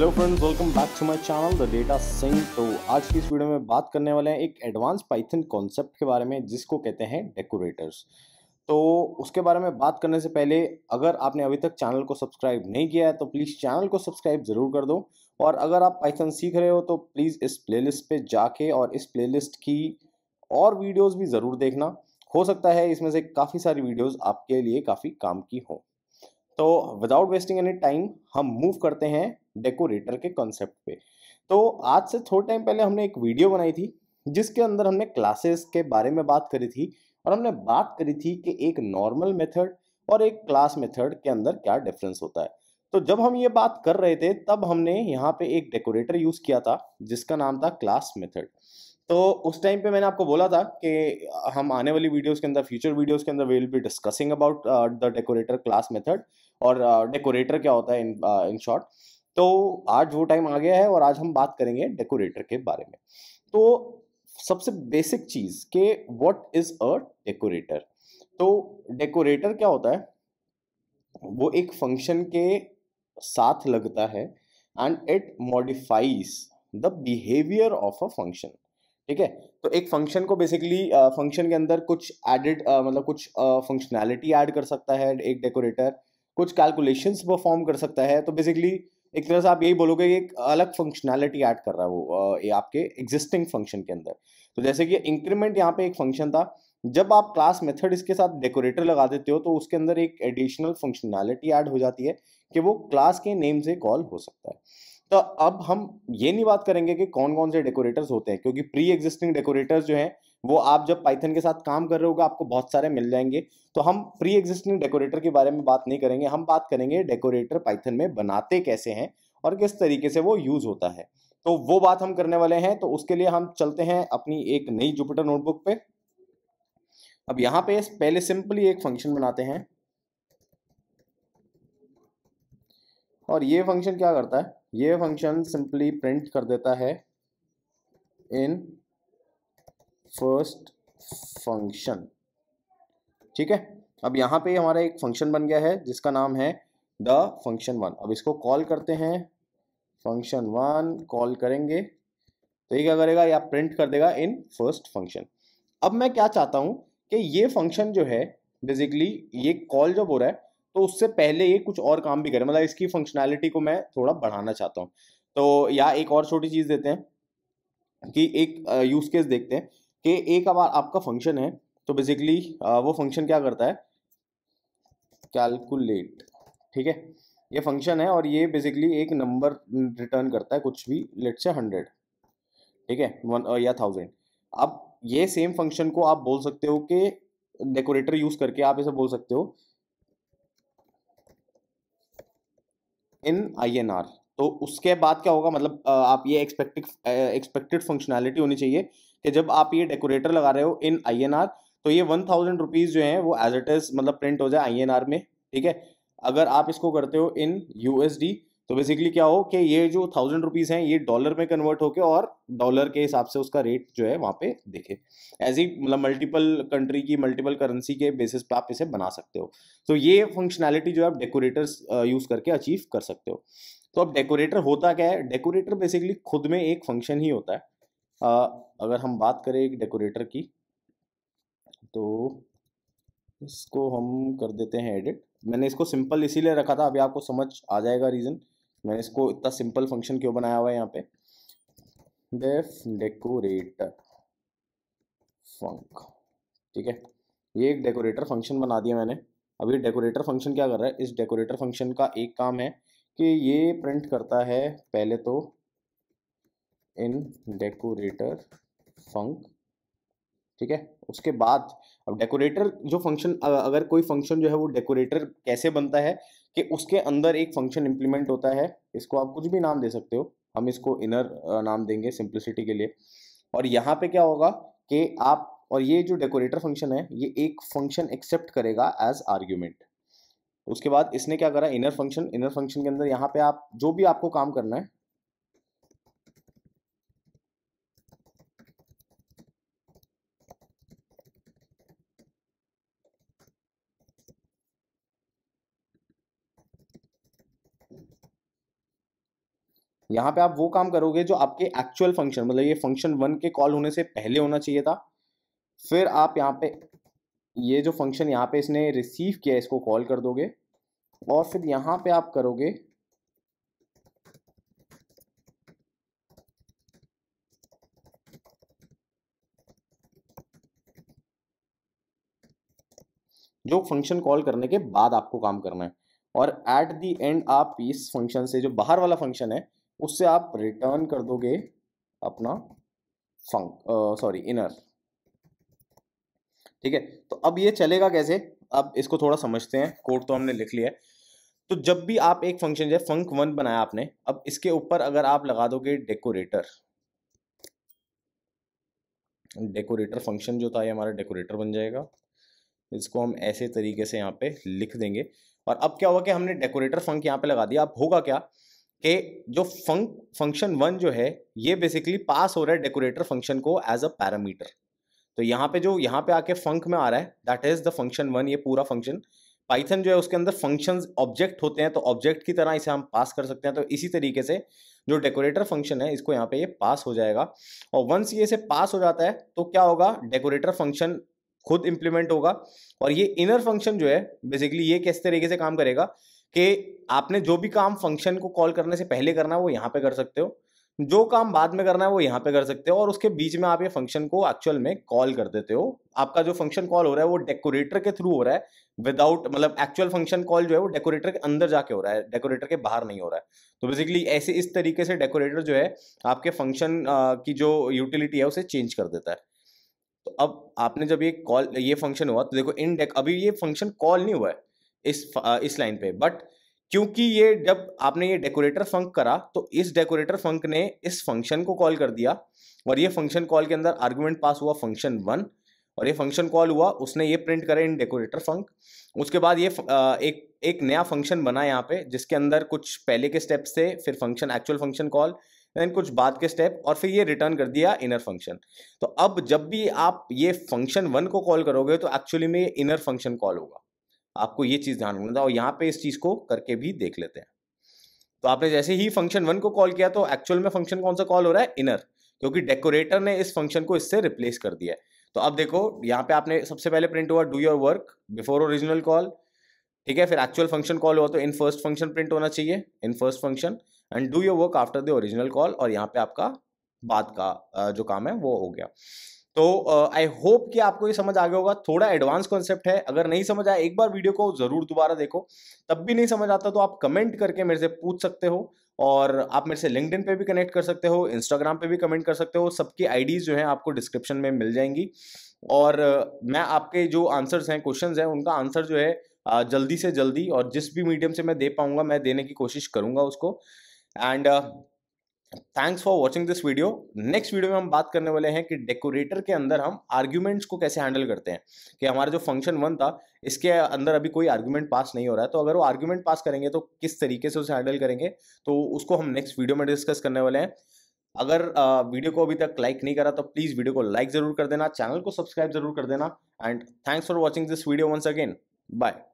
hello friends welcome back to my channel the data Singh तो आज की इस वीडियो में बात करने वाले हैं एक एडवांस पाइथन कॉन्सेप्ट के बारे में जिसको कहते हैं डेकोरेटर्स तो उसके बारे में बात करने से पहले अगर आपने अभी तक चैनल को सब्सक्राइब नहीं किया है तो प्लीज़ चैनल को सब्सक्राइब ज़रूर कर दो और अगर आप पाइथन सीख रहे हो तो प्लीज़ इस लिस्ट पर जाके और इस लिस्ट की और वीडियोज़ भी ज़रूर देखना हो सकता है इसमें से काफ़ी सारी वीडियोज़ आपके लिए काफ़ी काम की हों तो विदाउट वेस्टिंग एनी टाइम हम मूव करते हैं डेकोरेटर के कॉन्सेप्ट पे तो आज से थोड़े टाइम पहले हमने एक वीडियो बनाई थी जिसके अंदर हमने क्लासेस के बारे में बात करी थी और हमने बात करी थी कि एक नॉर्मल मेथड और एक क्लास मेथड के अंदर क्या डिफरेंस होता है तो जब हम ये बात कर रहे थे तब हमने यहाँ पे एक डेकोरेटर यूज़ किया था जिसका नाम था क्लास मेथड तो उस टाइम पे मैंने आपको बोला था कि हम आने वाली वीडियोस के अंदर फ्यूचर वीडियोस के अंदर we will be discussing about the decorator class method और डेकोरेटर uh, क्या होता है इन इन शॉर्ट तो आज वो टाइम आ गया है और आज हम बात करेंगे डेकोरेटर के बारे में तो सबसे बेसिक चीज़ के व्हाट इज़ अ डेकोरेटर तो डेकोरेटर क्या होता है वो एक फंक्शन के साथ लगता है and it modifies the behaviour of a function ठीक है तो एक फंक्शन को बेसिकली फंक्शन के अंदर कुछ एडेड मतलब कुछ फंक्शनैलिटी ऐड कर सकता है एक डेकोरेटर कुछ कैलकुलेशंस परफॉर्म कर सकता है तो बेसिकली एक तरह से आप यही बोलोगे कि एक अलग फंक्शनैलिटी ऐड कर रहा है वो ये आपके एग्जिस्टिंग फंक्शन के अंदर तो जैसे कि इंक्रीमेंट यहाँ पे एक फंक्शन था जब आप क्लास मेथड इसके साथ डेकोरेटर लगा देते हो तो उसके अंदर एक एडिशनल फंक्शनैलिटी ऐड हो जाती है कि वो क्लास के नेम से कॉल हो सकता है तो अब हम ये नहीं बात करेंगे कि कौन कौन से डेकोरेटर्स होते हैं क्योंकि प्री एग्जिस्टिंग डेकोरेटर्स जो हैं वो आप जब पाइथन के साथ काम कर रहे होगा आपको बहुत सारे मिल जाएंगे तो हम प्री एग्जिस्टिंग डेकोरेटर के बारे में बात नहीं करेंगे हम बात करेंगे डेकोरेटर पाइथन में बनाते कैसे हैं और किस तरीके से वो यूज़ होता है तो वो बात हम करने वाले हैं तो उसके लिए हम चलते हैं अपनी एक नई जुपिटर नोटबुक पे अब यहाँ पे पहले सिंपली एक फंक्शन बनाते हैं और ये फंक्शन क्या करता है ये फंक्शन सिंपली प्रिंट कर देता है इन फर्स्ट फंक्शन ठीक है अब यहाँ पे हमारा एक फंक्शन बन गया है जिसका नाम है द फंक्शन वन अब इसको कॉल करते हैं फंक्शन वन कॉल करेंगे तो ये क्या करेगा या प्रिंट कर देगा इन फर्स्ट फंक्शन अब मैं क्या चाहता हूँ कि ये फंक्शन जो है बेसिकली ये कॉल जब हो रहा है तो उससे पहले ये कुछ और काम भी करे मतलब इसकी फंक्शनैलिटी को मैं थोड़ा बढ़ाना चाहता हूँ तो या एक और छोटी चीज़ देते हैं कि एक यूज़ केस देखते हैं कि एक अब आपका फंक्शन है तो बेसिकली वो फंक्शन क्या करता है कैलकुलेट ठीक है ये फंक्शन है और ये बेसिकली एक नंबर रिटर्न करता है कुछ भी लेट से हंड्रेड ठीक है वन uh, या थाउजेंड अब ये सेम फंक्शन को आप बोल सकते हो कि डेकोरेटर यूज करके आप इसे बोल सकते हो इन आई एन आर तो उसके बाद क्या होगा मतलब आप ये एक्सपेक्टेड एक्सपेक्टेड फंक्शनैलिटी होनी चाहिए कि जब आप ये डेकोरेटर लगा रहे हो इन आई एन आर तो ये वन थाउजेंड रुपीज़ जो है वो एज इट इज़ मतलब प्रिंट हो जाए आई एन आर में ठीक है अगर आप इसको करते हो इन यू एस डी तो बेसिकली क्या हो कि ये जो थाउजेंड रुपीज़ हैं ये डॉलर में कन्वर्ट होके और डॉलर के हिसाब से उसका रेट जो है वहाँ पे देखे एज ही मतलब मल्टीपल कंट्री की मल्टीपल करेंसी के बेसिस पे आप इसे बना सकते हो तो ये फंक्शनैलिटी जो है आप डेकोरेटर्स यूज़ करके अचीव कर सकते हो तो अब डेकोरेटर होता क्या है डेकोरेटर बेसिकली खुद में एक फंक्शन ही होता है आ, अगर हम बात करें एक डेकोरेटर की तो इसको हम कर देते हैं एडिट मैंने इसको सिंपल इसीलिए रखा था अभी आपको समझ आ जाएगा रीज़न मैंने इसको इतना सिंपल फंक्शन क्यों बनाया हुआ है यहाँ पे डेफ डेकोरेटर फंक ठीक है ये एक डेकोरेटर फंक्शन बना दिया मैंने अभी डेकोरेटर फंक्शन क्या कर रहा है इस डेकोरेटर फंक्शन का एक काम है कि ये प्रिंट करता है पहले तो इन डेकोरेटर फंक ठीक है उसके बाद अब डेकोरेटर जो फंक्शन अगर कोई फंक्शन जो है वो डेकोरेटर कैसे बनता है कि उसके अंदर एक फंक्शन इंप्लीमेंट होता है इसको आप कुछ भी नाम दे सकते हो हम इसको इनर नाम देंगे सिंप्लिसिटी के लिए और यहाँ पे क्या होगा कि आप और ये जो डेकोरेटर फंक्शन है ये एक फंक्शन एक्सेप्ट करेगा एज आर्ग्यूमेंट उसके बाद इसने क्या करा इनर फंक्शन इनर फंक्शन के अंदर यहाँ पे आप जो भी आपको काम करना है यहाँ पे आप वो काम करोगे जो आपके एक्चुअल फंक्शन मतलब ये फंक्शन वन के कॉल होने से पहले होना चाहिए था फिर आप यहाँ पे ये जो फंक्शन यहाँ पे इसने रिसीव किया इसको कॉल कर दोगे और फिर यहाँ पे आप करोगे जो फंक्शन कॉल करने के बाद आपको काम करना है और एट दी एंड आप इस फंक्शन से जो बाहर वाला फंक्शन है उससे आप रिटर्न कर दोगे अपना फंक सॉरी इनर ठीक है तो अब ये चलेगा कैसे अब इसको थोड़ा समझते हैं कोड तो हमने लिख लिया है तो जब भी आप एक फंक्शन जो फंक वन बनाया आपने अब इसके ऊपर अगर आप लगा दोगे डेकोरेटर डेकोरेटर फंक्शन जो था ये हमारा डेकोरेटर बन जाएगा इसको हम ऐसे तरीके से यहाँ पे लिख देंगे और अब क्या हुआ कि हमने डेकोरेटर फंक यहाँ पे लगा दिया अब होगा क्या कि जो फंक फंक्शन वन जो है ये बेसिकली पास हो रहा है डेकोरेटर फंक्शन को एज अ पैरामीटर तो यहाँ पे जो यहाँ पे आके फंक में आ रहा है that is the function one ये पूरा फंक्शन पाइथन जो है उसके अंदर फंक्शन ऑब्जेक्ट होते हैं तो ऑब्जेक्ट की तरह इसे हम पास कर सकते हैं तो इसी तरीके से जो डेकोरेटर फंक्शन है इसको यहाँ पे ये पास हो जाएगा और वंस ये इसे पास हो जाता है तो क्या होगा डेकोरेटर फंक्शन खुद इम्प्लीमेंट होगा और ये इनर फंक्शन जो है बेसिकली ये किस तरीके से काम करेगा कि आपने जो भी काम फंक्शन को कॉल करने से पहले करना है वो यहाँ पे कर सकते हो जो काम बाद में करना है वो यहाँ पे कर सकते हो और उसके बीच में आप ये फंक्शन को एक्चुअल में कॉल कर देते हो आपका जो फंक्शन कॉल हो रहा है वो डेकोरेटर के थ्रू हो रहा है विदाउट मतलब एक्चुअल फंक्शन कॉल जो है वो डेकोरेटर के अंदर जाके हो रहा है डेकोरेटर के बाहर नहीं हो रहा है तो बेसिकली ऐसे इस तरीके से डेकोरेटर जो है आपके फंक्शन की जो यूटिलिटी है उसे चेंज कर देता है तो अब आपने जब ये कॉल ये फंक्शन हुआ तो देखो इन डेक अभी ये फंक्शन कॉल नहीं हुआ है इस इस लाइन पे बट क्योंकि ये जब आपने ये डेकोरेटर फंक करा तो इस डेकोरेटर फंक ने इस फंक्शन को कॉल कर दिया और ये फंक्शन कॉल के अंदर आर्ग्यूमेंट पास हुआ फंक्शन वन और ये फंक्शन कॉल हुआ उसने ये प्रिंट करे इन डेकोरेटर फंक उसके बाद ये एक एक नया फंक्शन बना यहाँ पे जिसके अंदर कुछ पहले के स्टेप से फिर function actual function call then कुछ बाद के स्टेप और फिर ये रिटर्न कर दिया इनर फंक्शन तो अब जब भी आप ये फंक्शन वन को कॉल करोगे तो एक्चुअली में ये इनर फंक्शन कॉल होगा आपको ये चीज़ ध्यान रखना था और यहाँ पे इस चीज़ को करके भी देख लेते हैं तो आपने जैसे ही फंक्शन वन को कॉल किया तो एक्चुअल में फंक्शन कौन सा कॉल हो रहा है इनर क्योंकि डेकोरेटर ने इस फंक्शन को इससे रिप्लेस कर दिया है तो अब देखो यहाँ पे आपने सबसे पहले प्रिंट हुआ do your work before original call ठीक है फिर एक्चुअल फंक्शन कॉल हुआ तो इन फर्स्ट फंक्शन प्रिंट होना चाहिए in first function and do your work after the original call और यहाँ पे आपका बात का जो काम है वो हो गया तो आई होप कि आपको ये समझ आ गया होगा थोड़ा एडवांस कॉन्सेप्ट है अगर नहीं समझ आया एक बार वीडियो को ज़रूर दोबारा देखो तब भी नहीं समझ आता तो आप कमेंट करके मेरे से पूछ सकते हो और आप मेरे से लिंकडिन पे भी कनेक्ट कर सकते हो इंस्टाग्राम पे भी कमेंट कर सकते हो सबकी आईडीज़ जो है आपको डिस्क्रिप्शन में मिल जाएंगी और मैं आपके जो आंसर्स हैं क्वेश्चंस हैं उनका आंसर जो है जल्दी से जल्दी और जिस भी मीडियम से मैं दे पाऊंगा मैं देने की कोशिश करूँगा उसको and thanks for watching this video next video में हम बात करने वाले हैं कि डेकोरेटर के अंदर हम आर्ग्यूमेंट्स को कैसे हैंडल करते हैं कि हमारा जो फंक्शन वन था इसके अंदर अभी कोई आर्ग्यूमेंट पास नहीं हो रहा है तो अगर वो आर्ग्यूमेंट पास करेंगे तो किस तरीके से उसे हैंडल करेंगे तो उसको हम नेक्स्ट वीडियो में डिस्कस करने वाले हैं अगर वीडियो को अभी तक लाइक नहीं करा तो प्लीज़ वीडियो को लाइक ज़रूर कर देना चैनल को सब्सक्राइब जरूर कर देना and thanks for watching this video once again bye